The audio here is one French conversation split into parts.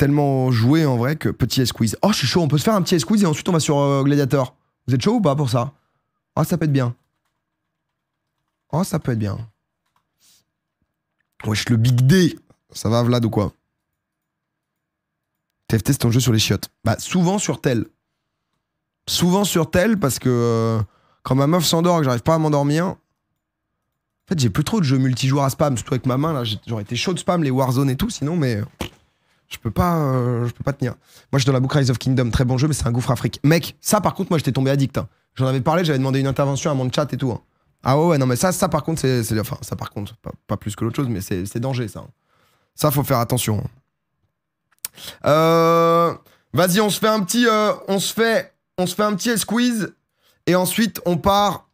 tellement joué en vrai que petit squeeze Oh, je suis chaud, on peut se faire un petit squeeze et ensuite on va sur euh, Gladiator. Vous êtes chaud ou pas pour ça Ah, oh, ça peut être bien. Oh, ça peut être bien. Wesh, le Big D. Ça va, Vlad ou quoi TFT, c'est ton jeu sur les chiottes. Bah, souvent sur tel. Souvent sur tel parce que euh, quand ma meuf s'endort et que j'arrive pas à m'endormir. En fait, j'ai plus trop de jeux multijoueurs à spam, surtout avec ma main là. J'aurais été chaud de spam, les Warzone et tout, sinon, mais. Je peux pas, euh, je peux pas tenir. Moi, je suis dans la book Rise of Kingdom, très bon jeu, mais c'est un gouffre afrique. Mec, ça par contre, moi, j'étais tombé addict. Hein. J'en avais parlé, j'avais demandé une intervention à mon chat et tout. Hein. Ah ouais, non, mais ça, ça par contre, c'est, enfin, ça par contre, pas, plus que l'autre chose, mais c'est, danger, ça. Hein. Ça, faut faire attention. Euh, vas-y, on se fait un petit, euh, on se fait, on se fait un petit squeeze, et ensuite on part,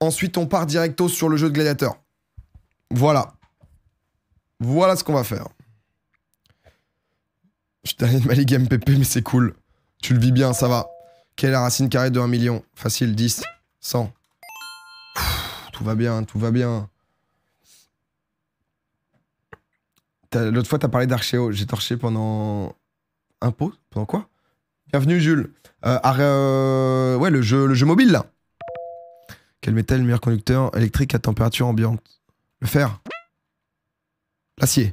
ensuite on part directo sur le jeu de gladiateur. Voilà. Voilà ce qu'on va faire. Je Putain, de m'a ligue MPP, mais c'est cool. Tu le vis bien, ça va. Quelle est la racine carrée de 1 million Facile, 10, 100. tout va bien, tout va bien. L'autre fois, t'as parlé d'archéo. J'ai torché pendant... Un pot Pendant quoi Bienvenue, Jules. Euh, euh, ouais, le jeu, le jeu mobile, là. Quel métal est le meilleur conducteur électrique à température ambiante Le fer. L'acier.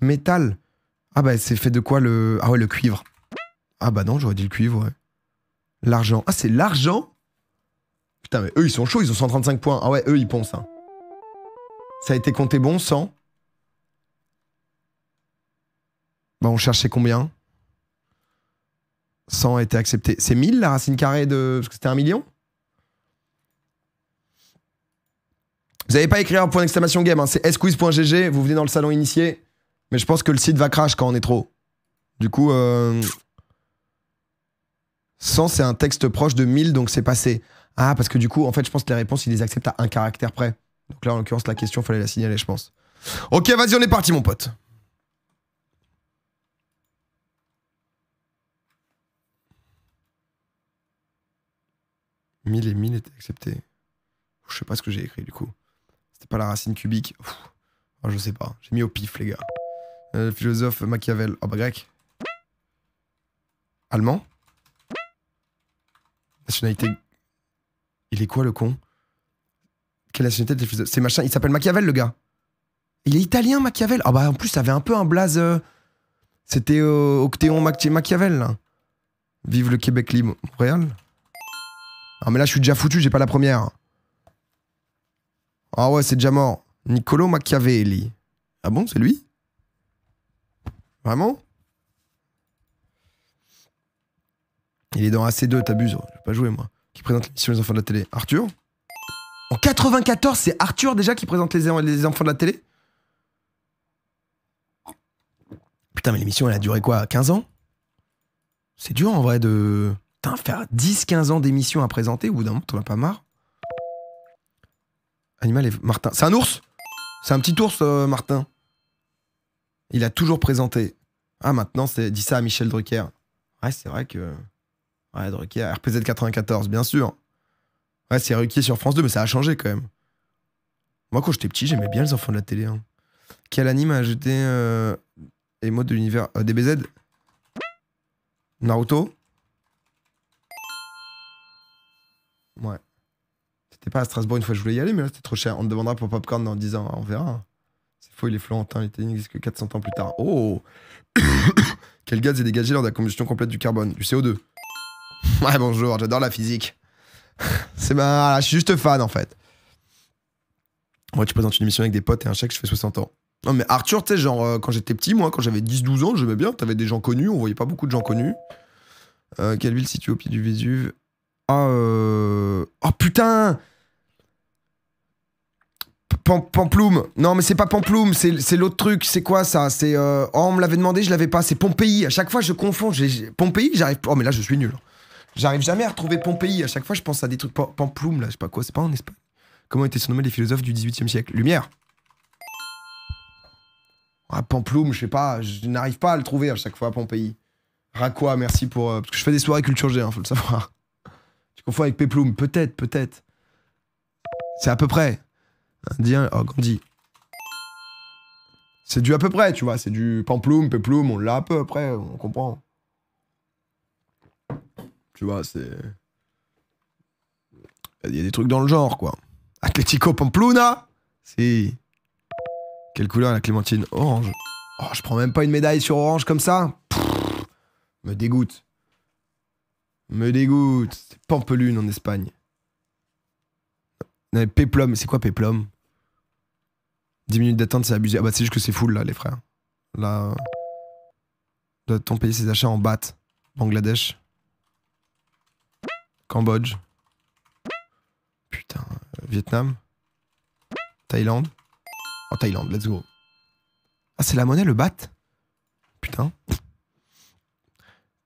Métal. Ah bah c'est fait de quoi le... Ah ouais, le cuivre. Ah bah non, j'aurais dit le cuivre, ouais. L'argent. Ah c'est l'argent Putain, mais eux, ils sont chauds, ils ont 135 points. Ah ouais, eux, ils poncent. Hein. Ça a été compté bon, 100 Bah, on cherchait combien 100 a été accepté. C'est 1000, la racine carrée de... Parce que c'était un million Vous avez pas écrit un point d'exclamation game, hein. c'est squiz.gg, vous venez dans le salon initié, mais je pense que le site va crash quand on est trop. Du coup, euh... 100, c'est un texte proche de 1000, donc c'est passé. Ah, parce que du coup, en fait, je pense que les réponses, ils les acceptent à un caractère près. Donc là, en l'occurrence, la question, fallait la signaler, je pense. Ok, vas-y, on est parti, mon pote. 1000 et 1000 étaient acceptés. Je sais pas ce que j'ai écrit, du coup. C'était pas la racine cubique. je sais pas. J'ai mis au pif, les gars. Euh, philosophe Machiavel. oh, bah grec. Allemand Nationalité. Il est quoi le con Quelle nationalité de philosophe C'est machin. Il s'appelle Machiavel le gars. Il est italien Machiavel. oh, bah en plus ça avait un peu un blaze. Euh. C'était euh, Octéon Machiavel Vive le Québec libre. Montréal Ah mais là je suis déjà foutu, j'ai pas la première. Ah ouais, c'est déjà mort. Niccolo Machiavelli. Ah bon, c'est lui Vraiment Il est dans AC2, t'abuses, oh, je vais pas jouer moi. Qui présente l'émission Les Enfants de la télé. Arthur En 94, c'est Arthur déjà qui présente les, Enfants de la télé Putain, mais l'émission, elle a duré quoi 15 ans C'est dur en vrai de. Putain, faire 10-15 ans d'émission à présenter, au bout d'un moment, t'en as pas marre Animal et Martin. C'est un ours C'est un petit ours, euh, Martin. Il a toujours présenté. Ah, maintenant, c'est dis ça à Michel Drucker. Ouais, c'est vrai que. Ouais, Drucker, RPZ 94, bien sûr. Ouais, c'est Ruquier sur France 2, mais ça a changé quand même. Moi, quand j'étais petit, j'aimais bien les enfants de la télé. Hein. Quel anime a ajouté euh, les de l'univers euh, DBZ Naruto Ouais. C'était pas à Strasbourg une fois que je voulais y aller, mais là, c'était trop cher. On te demandera pour Popcorn dans 10 ans, on verra. Hein il et Florentin, il n'existe que 400 ans plus tard. Oh Quel gaz est dégagé lors de la combustion complète du carbone Du CO2. Ouais, bonjour, j'adore la physique. C'est ma... Je suis juste fan, en fait. Moi, tu présentes une émission avec des potes et un chèque, je fais 60 ans. Non, mais Arthur, tu sais, genre, euh, quand j'étais petit, moi, quand j'avais 10-12 ans, je j'aimais bien. T'avais des gens connus, on voyait pas beaucoup de gens connus. Euh, quelle ville située au pied du Vésuve Ah, euh... Oh, putain Pam, Pamploum. Non, mais c'est pas Pamploum, c'est l'autre truc. C'est quoi ça C'est. Oh, euh, on me l'avait demandé, je l'avais pas. C'est Pompéi. À chaque fois, je confonds. Pompéi, j'arrive. Oh, mais là, je suis nul. Hein. J'arrive jamais à retrouver Pompéi. À chaque fois, je pense à des trucs. Pam, là, je sais pas quoi. C'est pas en Espagne. Comment étaient surnommés les philosophes du 18 siècle Lumière. Ah, Pamploum, je sais pas. Je n'arrive pas à le trouver à chaque fois, Pompéi. Raquois, merci pour. Euh, parce que je fais des soirées culture G, hein, faut le savoir. Je confonds avec Péploum, Peut-être, peut-être. C'est à peu près. Indien, oh, Gandhi. C'est du à peu près, tu vois. C'est du pamploum, peploum, on l'a à peu près, on comprend. Tu vois, c'est. Il y a des trucs dans le genre, quoi. Atlético Pamplona Si. Quelle couleur la clémentine Orange. Oh, je prends même pas une médaille sur orange comme ça. me dégoûte. Me dégoûte. C'est Pampelune en Espagne. Péplum, mais c'est quoi Peplum 10 minutes d'attente, c'est abusé. Ah bah c'est juste que c'est full là, les frères. Là. Euh, Doit-on payer ses achats en bat Bangladesh Cambodge Putain. Euh, Vietnam Thaïlande En oh, Thaïlande, let's go. Ah, c'est la monnaie, le bat Putain.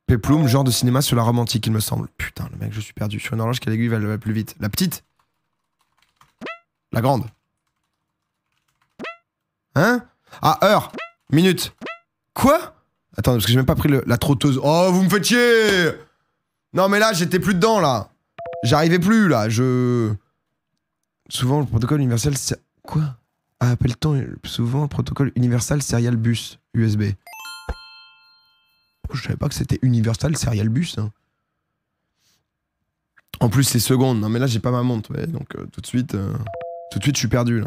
Peplum, genre de cinéma sur la romantique, il me semble. Putain, le mec, je suis perdu. Sur une horloge, quelle aiguille va le plus vite La petite La grande Hein Ah, heure Minute Quoi Attends, parce que j'ai même pas pris la trotteuse. Oh, vous me faites chier Non, mais là, j'étais plus dedans, là. J'arrivais plus, là. Je... Souvent, le protocole universel... Quoi ah, Appelle-t-on souvent protocole universel serial bus USB Je savais pas que c'était universal serial bus. Hein. En plus, c'est secondes. Non, mais là, j'ai pas ma montre, donc euh, tout de suite... Euh, tout de suite, je suis perdu, là.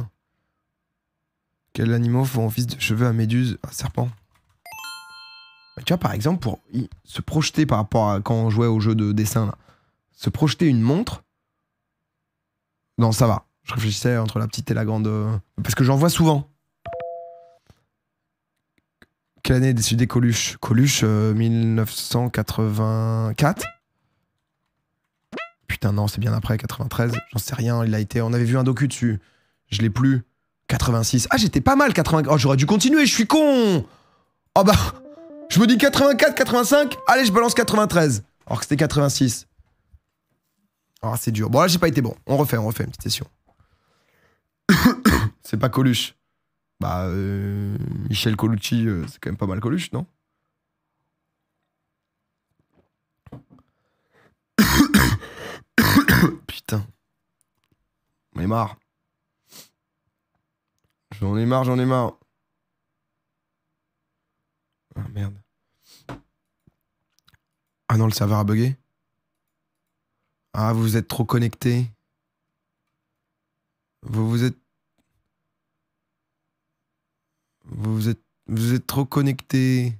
Quels animaux font office de cheveux à méduse Un serpent. Bah, tu vois, par exemple, pour se projeter par rapport à quand on jouait au jeu de dessin, se projeter une montre. Non, ça va. Je réfléchissais entre la petite et la grande. Euh, parce que j'en vois souvent. Quelle année est des Coluche Coluche, 1984 euh, Putain, non, c'est bien après, 93. J'en sais rien, il a été. On avait vu un docu dessus. Je l'ai plus. 86. Ah, j'étais pas mal, 80. Oh, j'aurais dû continuer, je suis con Oh bah, je me dis 84, 85. Allez, je balance 93. Alors que c'était 86. Ah, c'est dur. Bon, là, j'ai pas été bon. On refait, on refait une petite session. c'est pas Coluche. Bah, euh, Michel Colucci, euh, c'est quand même pas mal Coluche, non Putain. On est marre. J'en ai marre, j'en ai marre. Ah merde. Ah non, le serveur a bugué. Ah, vous êtes trop connecté. Vous vous êtes. Vous êtes. Vous êtes trop connecté.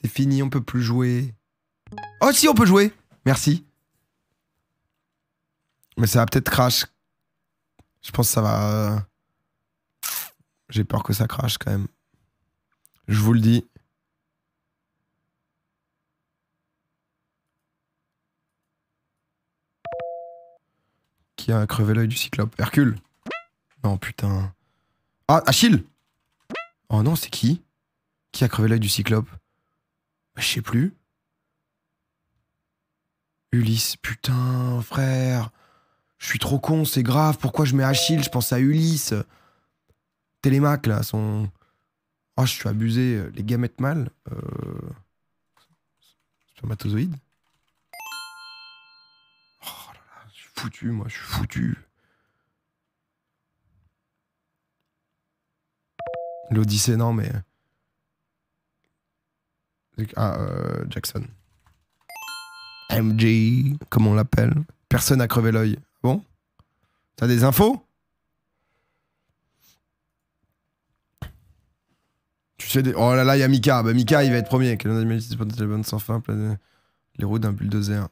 C'est fini, on peut plus jouer. Oh si, on peut jouer. Merci. Mais ça va peut-être crash. Je pense que ça va. Euh, j'ai peur que ça crache quand même. Je vous le dis. Qui a crevé l'œil du cyclope Hercule Non, putain. Ah, Achille Oh non, c'est qui Qui a crevé l'œil du cyclope bah, Je sais plus. Ulysse, putain, frère. Je suis trop con, c'est grave. Pourquoi je mets Achille Je pense à Ulysse. Télémac, là, son. Oh, ah, je suis abusé. Euh, les gamètes mâles. Euh... Oh là là, je suis foutu, moi, je suis foutu. L'Odyssée, non, mais. Euh, ah, euh, Jackson. MJ, comme on l'appelle. Personne n'a crevé l'œil. Ah bon T'as des infos Oh là là, il y a Mika. Bah, Mika, il va être premier. Quel animal utilise pour des sans fin Les roues d'un bulldozer.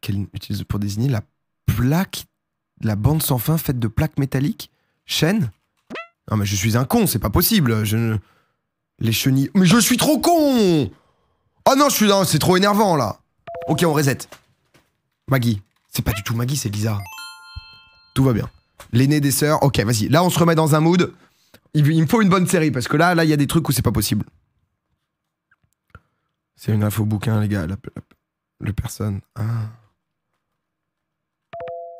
Quelle utilise pour désigner la plaque, la bande sans fin faite de plaques métalliques Chaîne Non, mais je suis un con, c'est pas possible. Je Les chenilles. Mais je suis trop con Oh non, je suis c'est trop énervant là. Ok, on reset. Maggie. C'est pas du tout Maggie, c'est Lisa. Tout va bien. L'aîné des sœurs. Ok, vas-y. Là, on se remet dans un mood. Il, me faut une bonne série parce que là, là, il y a des trucs où c'est pas possible. C'est une info bouquin, les gars. le personne. Ah.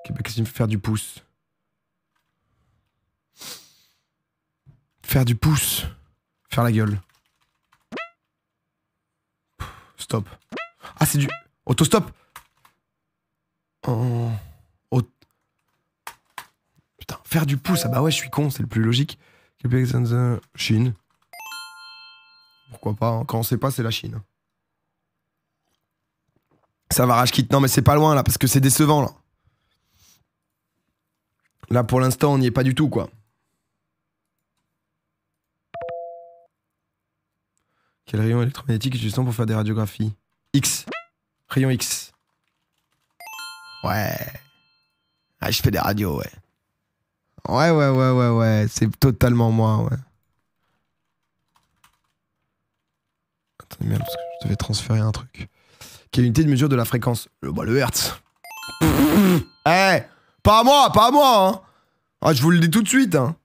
Bah, qu'est-ce qu'il me faire du pouce Faire du pouce. Faire la gueule. Stop. Ah, c'est du. Autostop oh. Putain, faire du pouce. Ah bah ouais, je suis con, c'est le plus logique. Chine. Pourquoi pas hein. Quand on sait pas, c'est la Chine. Ça va rage quitte. Non, mais c'est pas loin là, parce que c'est décevant là. Là, pour l'instant, on n'y est pas du tout quoi. Quel rayon électromagnétique que pour faire des radiographies X. Rayon X. Ouais. je fais des radios, ouais. Ouais, ouais, ouais, ouais, ouais. C'est totalement moi, ouais. Attendez, merde, parce que je devais transférer un truc. Quelle unité de mesure de la fréquence le, le Hertz. Eh Pas à moi, pas à moi, hein. Ah, je vous le dis tout de suite, hein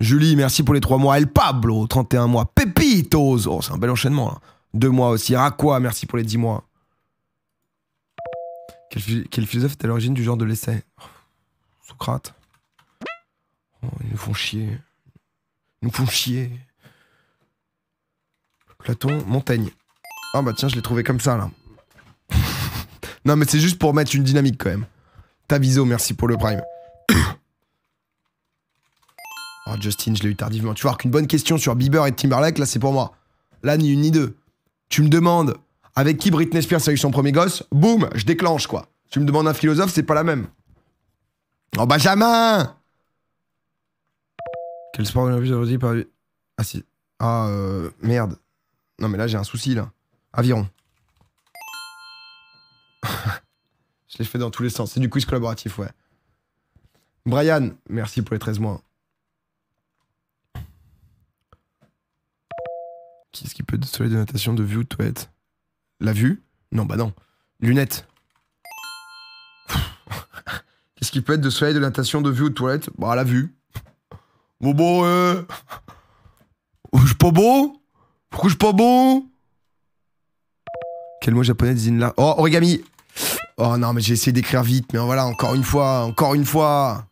Julie, merci pour les 3 mois. El Pablo, 31 mois. Pépitos Oh, c'est un bel enchaînement, là. Hein. 2 mois aussi. quoi merci pour les 10 mois. Quel, philosophe est à l'origine du genre de l'essai Socrate. Oh, ils nous font chier. Ils nous font chier. Platon, Montaigne. Ah bah tiens, je l'ai trouvé comme ça, là. non, mais c'est juste pour mettre une dynamique, quand même. Taviso, merci pour le prime. oh, Justin, je l'ai eu tardivement. Tu vois, qu'une bonne question sur Bieber et Timberlake, là, c'est pour moi. Là, ni une ni deux. Tu me demandes avec qui Britney Spears a eu son premier gosse, boum, je déclenche, quoi. Tu me demandes un philosophe, c'est pas la même. Oh, Benjamin le sport olympique aujourd'hui par. Ah si. Ah euh, merde. Non mais là j'ai un souci là. Aviron. je l'ai fait dans tous les sens. C'est du quiz collaboratif, ouais. Brian, merci pour les 13 mois. quest ce qui peut soleil, de natation, de vue ou de toilette La vue Non, bah non. Lunettes. Qu'est-ce qui peut être de soleil, de natation, de vue ou de toilette Bah, la vue. Bon, bon, hein. oh, Je suis pas beau. Pourquoi je suis pas beau Quel mot japonais désigne là Oh, origami Oh non, mais j'ai essayé d'écrire vite, mais voilà, encore une fois, encore une fois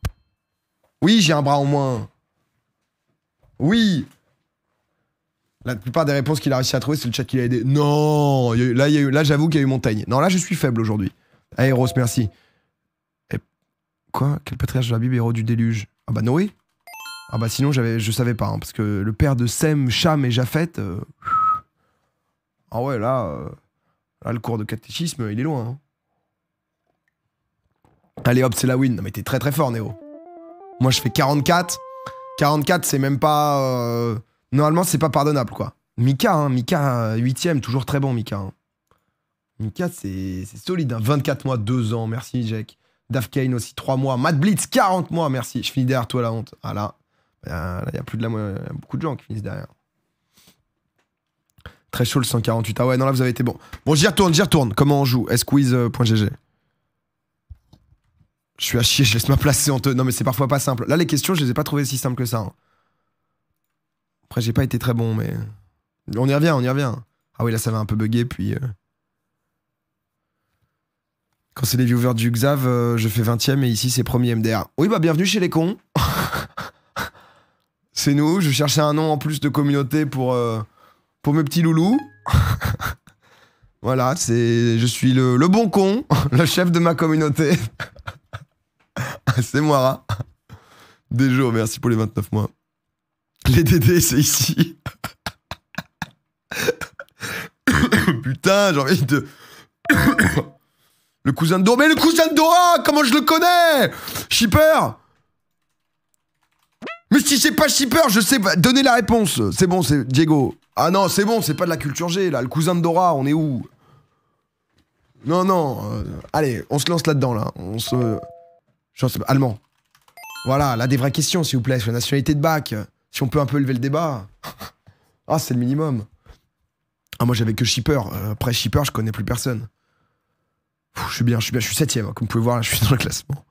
Oui, j'ai un bras en moins Oui la plupart des réponses qu'il a réussi à trouver, c'est le chat qui l'a aidé. Non Là, là j'avoue qu'il y a eu montagne. Non, là, je suis faible aujourd'hui. Eh, Rose, merci. Et... Eh, quoi Quel patriarche de la Bible héros du déluge Ah bah Noé ah bah sinon j'avais, je savais pas, hein, parce que le père de Sem, Cham et Jafet, euh, Ah ouais, là, euh, là, le cours de catéchisme, il est loin. Hein. Allez hop, c'est la win. Non mais t'es très très fort, Néo. Moi je fais 44. 44, c'est même pas. Euh, normalement, c'est pas pardonnable, quoi. Mika, hein, Mika, 8ème, toujours très bon, Mika. Hein. Mika, c'est solide. 24 mois, 2 ans. Merci, Jack. Dave aussi, 3 mois. Matt Blitz, 40 mois. Merci. Je finis derrière toi, la honte. Ah là. Il y a plus de la, beaucoup de gens qui finissent derrière. Très chaud le 148. Ah ouais, non, là, vous avez été bon. Bon, j'y retourne, j'y retourne. Comment on joue Squeeze.gg. Je suis à chier, je laisse ma place, te Non, mais c'est parfois pas simple. Là, les questions, je les ai pas trouvées si simples que ça. Hein. Après, j'ai pas été très bon, mais. On y revient, on y revient. Ah oui, là, ça va un peu bugger, puis. Euh, quand c'est les viewers du Xav, euh, je fais 20ème et ici, c'est premier MDR. Oui, bah, bienvenue chez les cons. C'est nous. Je cherchais un nom en plus de communauté pour, euh, pour mes petits loulous. voilà, c'est, je suis le, bon con, le chef de ma communauté. Ah, c'est Moira. Hein. Des jours, merci pour les 29 mois. Les DD, c'est ici. Putain, j'ai envie de. le cousin de Dora. Mais le cousin de Dora, comment je le connais Shipper mais si c'est pas shipper, je sais pas. Donnez la réponse. C'est bon, c'est Diego. Ah non, c'est bon, c'est pas de la culture G, là. Le cousin de Dora, on est où Non, non. Euh, allez, on se lance là-dedans, là. On se. Je Allemand. Voilà, là, des vraies questions, s'il vous plaît, sur la nationalité de bac. Si on peut un peu lever le débat. ah, c'est le minimum. Ah, moi, j'avais que shipper. Euh, après shipper, je connais plus personne. je suis bien, je suis bien. Je suis septième, hein, comme vous pouvez voir, là, je suis dans le classement.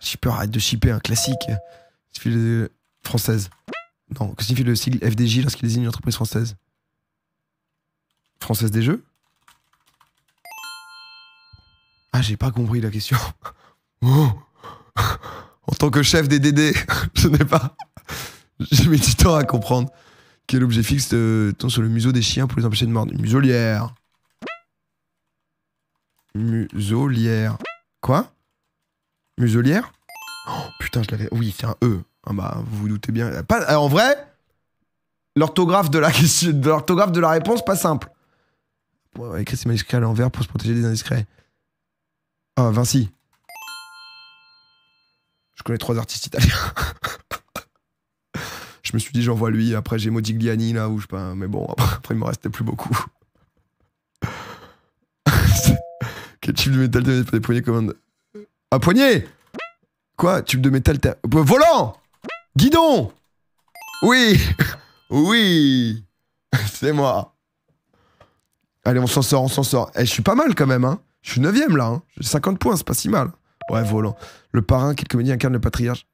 Shipper, arrête de shipper, un classique. Euh, française. Non, que signifie le sigle FDJ lorsqu'il désigne une entreprise française Française des jeux Ah, j'ai pas compris la question. Oh. en tant que chef des DD, je n'ai pas. J'ai mis du temps à comprendre quel objet fixe tend euh, tombe sur le museau des chiens pour les empêcher de mordre. muselière. Muselière. Quoi Muselière Oh, putain, je l'avais. Oui, c'est un E. Ah, bah, vous vous doutez bien. Pas... Euh, en vrai, l'orthographe de la question, l'orthographe de la réponse, pas simple. Pour écrire ses manuscrits à l'envers pour se protéger des indiscrets. Ah, Vinci. Je connais trois artistes italiens. je me suis dit, j'envoie lui. Après, j'ai Modigliani là, ou je sais pas. Mais bon, après, il me restait plus beaucoup. Quel type de métal des poignées commandes Un poignet Quoi Tube de métal bah, Volant Guidon Oui Oui C'est moi Allez, on s'en sort, on s'en sort. Eh, je suis pas mal quand même, hein. Je suis 9ème là, hein. J'ai 50 points, c'est pas si mal. Ouais, volant. Le parrain, quel comédien incarne le patriarche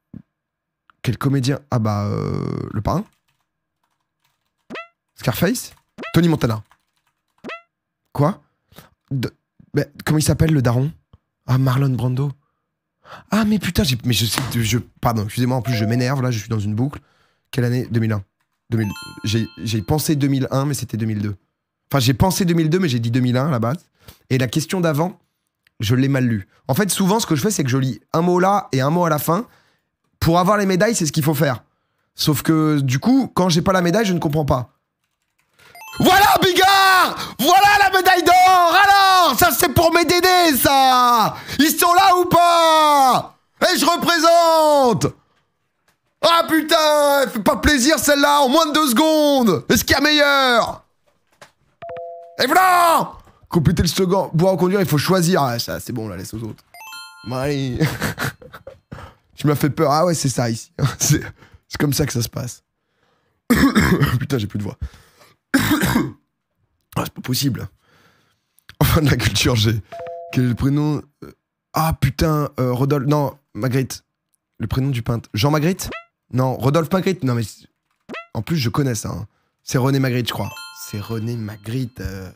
Quel comédien Ah bah, euh, le parrain Scarface Tony Montana. Quoi de... Comment il s'appelle le daron Ah, Marlon Brando. Ah, mais putain, mais je sais, je, pardon, excusez-moi, en plus, je m'énerve, là, je suis dans une boucle. Quelle année 2001. 2000, j'ai, j'ai pensé 2001, mais c'était 2002. Enfin, j'ai pensé 2002, mais j'ai dit 2001 à la base. Et la question d'avant, je l'ai mal lue En fait, souvent, ce que je fais, c'est que je lis un mot là et un mot à la fin. Pour avoir les médailles, c'est ce qu'il faut faire. Sauf que, du coup, quand j'ai pas la médaille, je ne comprends pas. Voilà, Bigard Voilà la médaille d'or Alors, ça c'est pour mes dédés, ça Ils sont là ou pas Et je représente Ah putain Elle fait pas plaisir celle-là, en moins de deux secondes Est-ce qu'il y a meilleur Et voilà Compléter le second. boire ou conduire, il faut choisir. Ah, ça, c'est bon, la laisse aux autres. Marie Tu m'as fait peur. Ah ouais, c'est ça, ici. c'est comme ça que ça se passe. putain, j'ai plus de voix. Ah, c'est pas possible. Enfin, de la culture j'ai... Quel est le prénom euh, Ah putain, euh, Rodolphe. Non, Magritte. Le prénom du peintre. Jean Magritte Non, Rodolphe Magritte. Non, mais. En plus, je connais ça. Hein. C'est René Magritte, je crois. C'est René Magritte. Euh.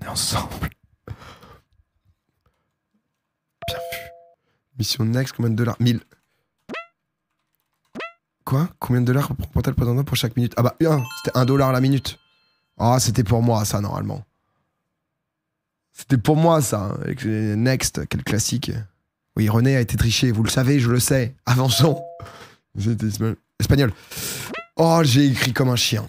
On est ensemble. Bien vu. Mission Next, combien de dollars 1000. Quoi Combien de dollars prend le pour chaque minute Ah bah, c'était un dollar la minute. Ah, c'était pour moi, ça, normalement. C'était pour moi, ça. Hein. Next, quel classique. Oui, René a été triché, vous le savez, je le sais. Avançons. espagnol. Oh, j'ai écrit comme un chien.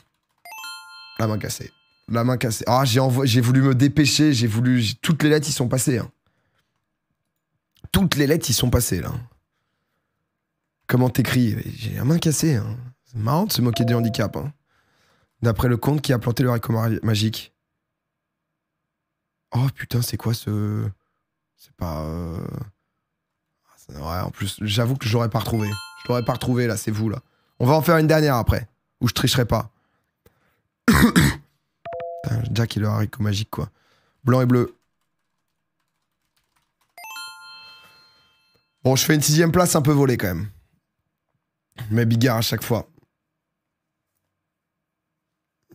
La main cassée. La main cassée. Ah, oh, j'ai voulu me dépêcher, j'ai voulu... Toutes les lettres, y sont passées. Hein. Toutes les lettres, ils sont passées, là. Comment t'écris J'ai la main cassée. Hein. C'est marrant de se moquer du handicap. Hein. D'après le conte qui a planté le haricot magique. Oh putain, c'est quoi ce. C'est pas. Euh... Ouais, en plus, j'avoue que je l'aurais pas retrouvé. Je l'aurais pas retrouvé là, c'est vous là. On va en faire une dernière après, où je tricherai pas. Putain, Jack et le haricot magique quoi. Blanc et bleu. Bon, je fais une sixième place un peu volée quand même. Mais Bigard à chaque fois.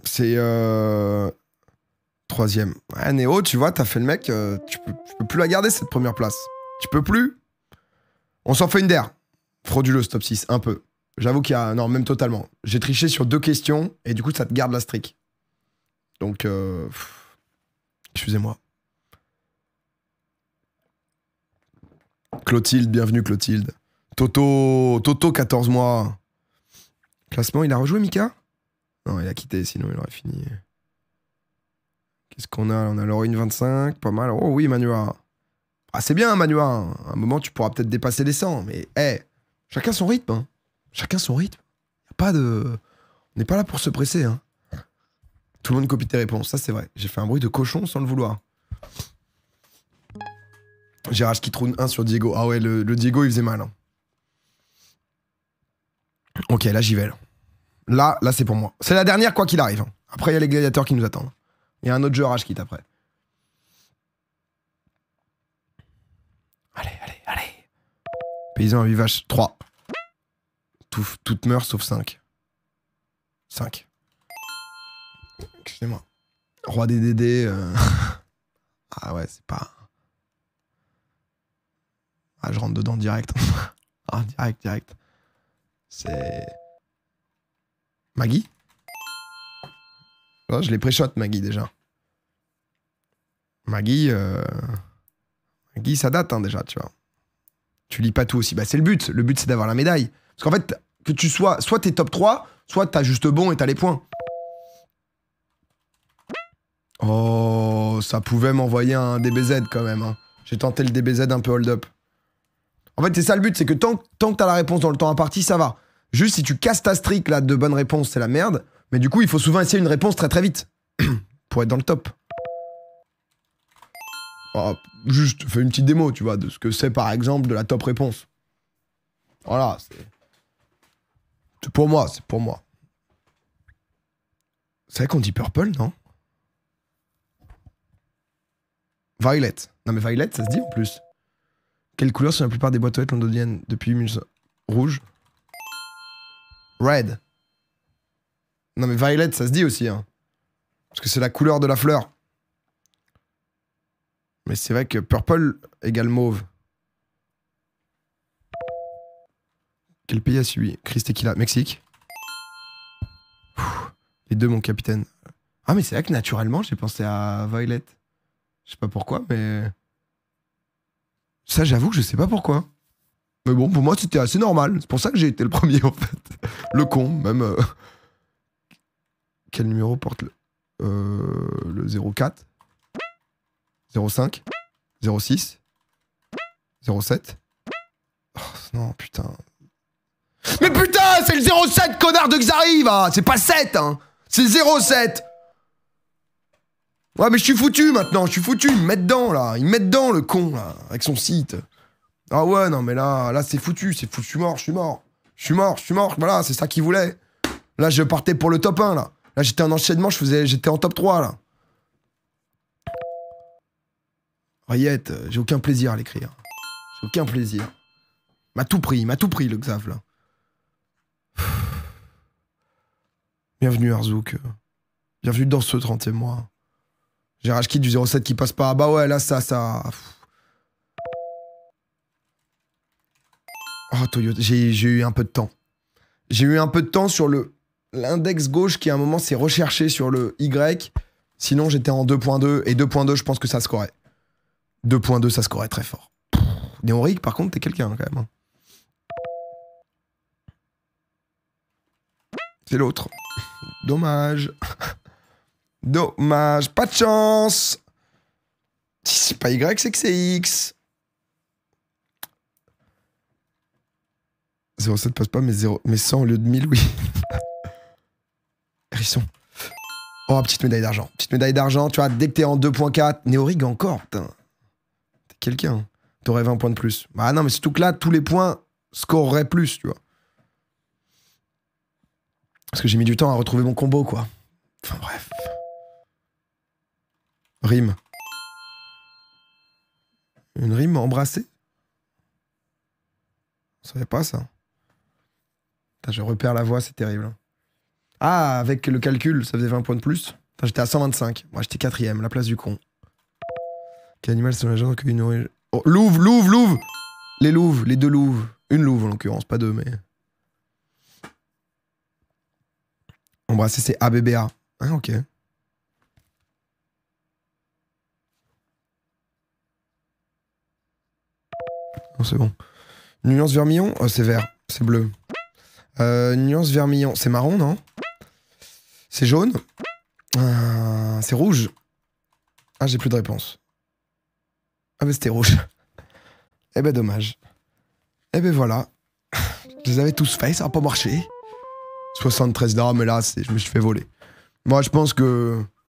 C'est euh, troisième. Ouais, Néo, tu vois, t'as fait le mec. Euh, tu, peux, plus la garder, cette première place. Tu peux plus. On s'en fait une d'air. Frauduleux, stop top 6, un peu. J'avoue qu'il y a. Non, même totalement. J'ai triché sur deux questions et du coup, ça te garde la streak. Donc, euh, excusez-moi. Clotilde, bienvenue Clotilde. Toto, Toto, 14 mois. Classement, il a rejoué Mika Non, il a quitté, sinon il aurait fini. Qu'est-ce qu'on a On a une 25, pas mal. Oh oui, Manua. Ah, c'est bien, Manua. À un moment, tu pourras peut-être dépasser les 100, mais hé, chacun son rythme. Hein. Chacun son rythme. Y a pas de. On n'est pas là pour se presser. Hein. Tout le monde copie tes réponses, ça c'est vrai. J'ai fait un bruit de cochon sans le vouloir. Gérard qui 1 sur Diego. Ah ouais, le, Diego, il faisait mal. Hein. Ok, là j'y vais. Là, là, c'est pour moi. C'est la dernière quoi qu'il arrive. Après, il y a les gladiateurs qui nous attendent. Il y a un autre jeu rage quitte après. Allez, allez, allez. Paysan à vivage 3. Tout, toutes meurent sauf 5. 5. Excusez-moi. Roi des DD. Euh. ah ouais, c'est pas. Ah, je rentre dedans direct. ah, direct, direct. C'est. Maggie oh, Je l'ai pré Maggie, déjà. Maggie. Euh... Maggie, ça date, hein, déjà, tu vois. Tu lis pas tout aussi. Bah, c'est le but. Le but, c'est d'avoir la médaille. Parce qu'en fait, que tu sois. Soit t'es top 3, soit t'as juste bon et t'as les points. Oh, ça pouvait m'envoyer un DBZ quand même. Hein. J'ai tenté le DBZ un peu hold-up. En fait, c'est ça le but, c'est que tant, tant que t'as la réponse dans le temps imparti, ça va. Juste si tu casses ta streak là de bonnes réponses, c'est la merde. Mais du coup, il faut souvent essayer une réponse très très vite pour être dans le top. Oh, juste fais une petite démo, tu vois, de ce que c'est par exemple de la top réponse. Voilà, c'est pour moi, c'est pour moi. C'est vrai qu'on dit purple, non Violet. Non mais Violet, ça se dit en plus. Quelle couleur sont la plupart des boîtes aux lettres londoniennes depuis muse Rouge Red. Non mais violet, ça se dit aussi. Hein. Parce que c'est la couleur de la fleur. Mais c'est vrai que purple égale mauve. Quel pays a subi Christ et Mexique Les deux, mon capitaine. Ah mais c'est vrai que naturellement, j'ai pensé à Violet. Je sais pas pourquoi, mais... Ça, j'avoue que je sais pas pourquoi. Mais bon, pour moi, c'était assez normal. C'est pour ça que j'ai été le premier, en fait. Le con, même. Euh, quel numéro porte le, euh... le 04 05 06 07 oh, Non, putain. Mais putain, c'est le 07, connard de Xarive C'est pas 7, hein C'est 07 Ouais, mais je suis foutu maintenant, je suis foutu, il me dedans, là. Il me met dedans, le con, là, avec son site. Ah ouais, non, mais là, là, c'est foutu, c'est foutu, je suis mort, je suis mort. Je suis mort, je suis mort, voilà, c'est ça qu'il voulait. Là, je partais pour le top 1, là. Là, j'étais en enchaînement, j'étais en top 3, là. Rayette, j'ai aucun plaisir à l'écrire. J'ai aucun plaisir. M'a tout pris, m'a tout pris, le Xav, là. Bienvenue, Arzouk. Bienvenue dans ce 30 ème mois. J'ai qui du 07 qui passe pas. Ah bah ouais, là, ça, ça. Oh, Toyota, j'ai eu un peu de temps. J'ai eu un peu de temps sur le l'index gauche qui à un moment s'est recherché sur le Y. Sinon, j'étais en 2.2 et 2.2, je pense que ça scorait. 2.2, ça scorait très fort. Néoric, par contre, t'es quelqu'un quand même. Hein. C'est l'autre. Dommage. Dommage, pas de chance. Si c'est pas Y, c'est que c'est X. 07 passe pas, mais, 0, mais 100 au lieu de 1000, oui. Hérisson. Oh, petite médaille d'argent. Petite médaille d'argent, tu vois, dès que t'es en 2.4, Néorig encore, putain. T'es quelqu'un. T'aurais 20 points de plus. Bah non, mais surtout que là, tous les points scoreraient plus, tu vois. Parce que j'ai mis du temps à retrouver mon combo, quoi. Enfin bref. Rime. Une rime embrassée Ça savait pas ça. Putain, je repère la voix, c'est terrible. Hein. Ah, avec le calcul, ça faisait 20 points de plus. J'étais à 125. Moi, j'étais quatrième, la place du con. Quel animal c'est la que une... Oh, louve, louve, louve Les louves, les deux louves. Une louve en l'occurrence, pas deux, mais... Embrasser, c'est ABBA. Ah, ok. c'est bon. Nuance vermillon oh, C'est vert, c'est bleu. Euh, nuance vermillon, c'est marron, non C'est jaune euh, C'est rouge Ah, j'ai plus de réponse. Ah, mais c'était rouge. eh ben, dommage. Eh ben, voilà. je les avais tous faits, ça n'a pas marché. 73 mais là, je me suis fait voler. Moi, je pense que